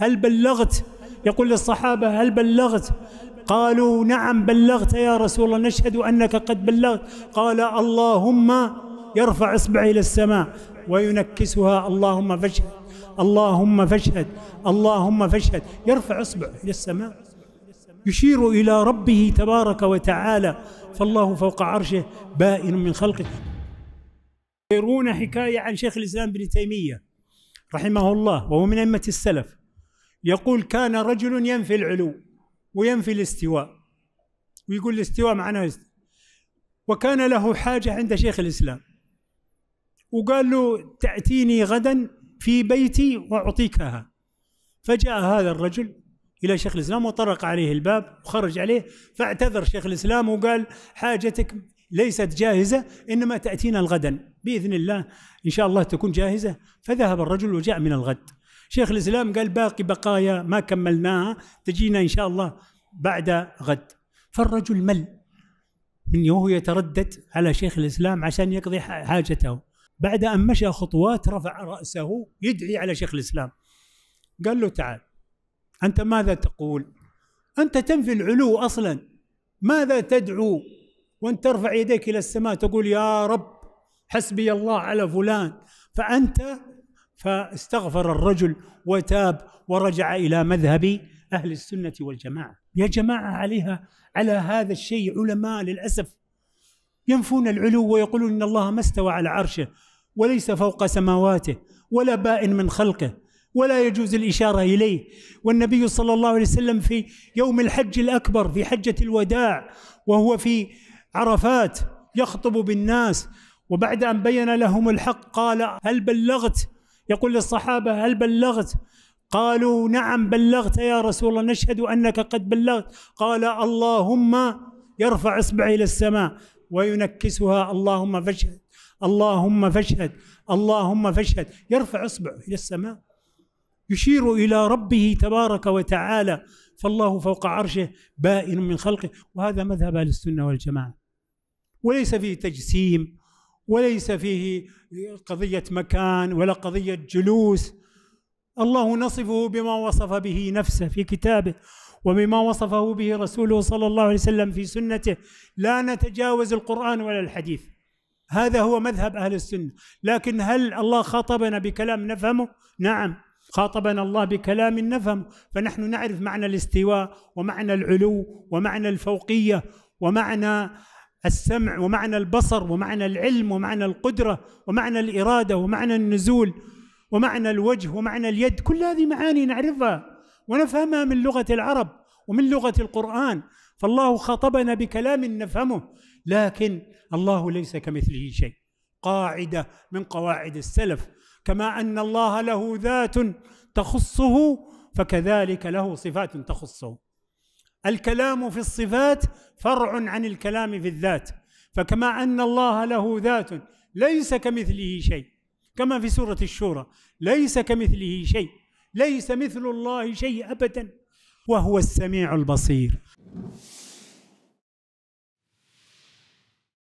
هل بلغت يقول للصحابة هل بلغت قالوا نعم بلغت يا رسول الله نشهد أنك قد بلغت قال اللهم يرفع إصبعه إلى السماء وينكسها اللهم فاشهد اللهم فاشهد اللهم فاشهد يرفع إصبعه إلى السماء يشير إلى ربه تبارك وتعالى فالله فوق عرشه بائن من خلقه يرون حكاية عن شيخ الإسلام ابن تيمية رحمه الله وهو من أئمة السلف يقول كان رجل ينفي العلو وينفي الاستواء ويقول الاستواء معناه وكان له حاجة عند شيخ الإسلام وقال له تأتيني غدا في بيتي وأعطيكها فجاء هذا الرجل إلى شيخ الإسلام وطرق عليه الباب وخرج عليه فاعتذر شيخ الإسلام وقال حاجتك ليست جاهزة إنما تأتينا الغدا بإذن الله إن شاء الله تكون جاهزة فذهب الرجل وجاء من الغد شيخ الإسلام قال باقي بقايا ما كملناها تجينا إن شاء الله بعد غد فالرجل مل من وهو يتردد على شيخ الإسلام عشان يقضي حاجته بعد أن مشى خطوات رفع رأسه يدعي على شيخ الإسلام قال له تعال أنت ماذا تقول أنت تنفي العلو أصلا ماذا تدعو وان ترفع يديك إلى السماء تقول يا رب حسبي الله على فلان فأنت فاستغفر الرجل وتاب ورجع الى مذهب اهل السنه والجماعه يا جماعه عليها على هذا الشيء علماء للاسف ينفون العلو ويقولون ان الله ما استوى على عرشه وليس فوق سماواته ولا بائن من خلقه ولا يجوز الاشاره اليه والنبي صلى الله عليه وسلم في يوم الحج الاكبر في حجه الوداع وهو في عرفات يخطب بالناس وبعد ان بين لهم الحق قال هل بلغت يقول للصحابة هل بلغت قالوا نعم بلغت يا رسول الله نشهد أنك قد بلغت قال اللهم يرفع إصبعه إلى السماء وينكسها اللهم فاشهد اللهم فاشهد اللهم فاشهد يرفع إصبعه إلى السماء يشير إلى ربه تبارك وتعالى فالله فوق عرشه بائن من خلقه وهذا مذهب أهل السنة والجماعة وليس فيه تجسيم وليس فيه قضية مكان ولا قضية جلوس الله نصفه بما وصف به نفسه في كتابه وبما وصفه به رسوله صلى الله عليه وسلم في سنته لا نتجاوز القرآن ولا الحديث هذا هو مذهب أهل السنة لكن هل الله خاطبنا بكلام نفهمه؟ نعم خاطبنا الله بكلام نفهم فنحن نعرف معنى الاستواء ومعنى العلو ومعنى الفوقية ومعنى السمع ومعنى البصر ومعنى العلم ومعنى القدره ومعنى الاراده ومعنى النزول ومعنى الوجه ومعنى اليد كل هذه معاني نعرفها ونفهمها من لغه العرب ومن لغه القران فالله خاطبنا بكلام نفهمه لكن الله ليس كمثله شيء قاعده من قواعد السلف كما ان الله له ذات تخصه فكذلك له صفات تخصه الكلام في الصفات فرع عن الكلام في الذات فكما ان الله له ذات ليس كمثله شيء كما في سوره الشورى ليس كمثله شيء ليس مثل الله شيء ابدا وهو السميع البصير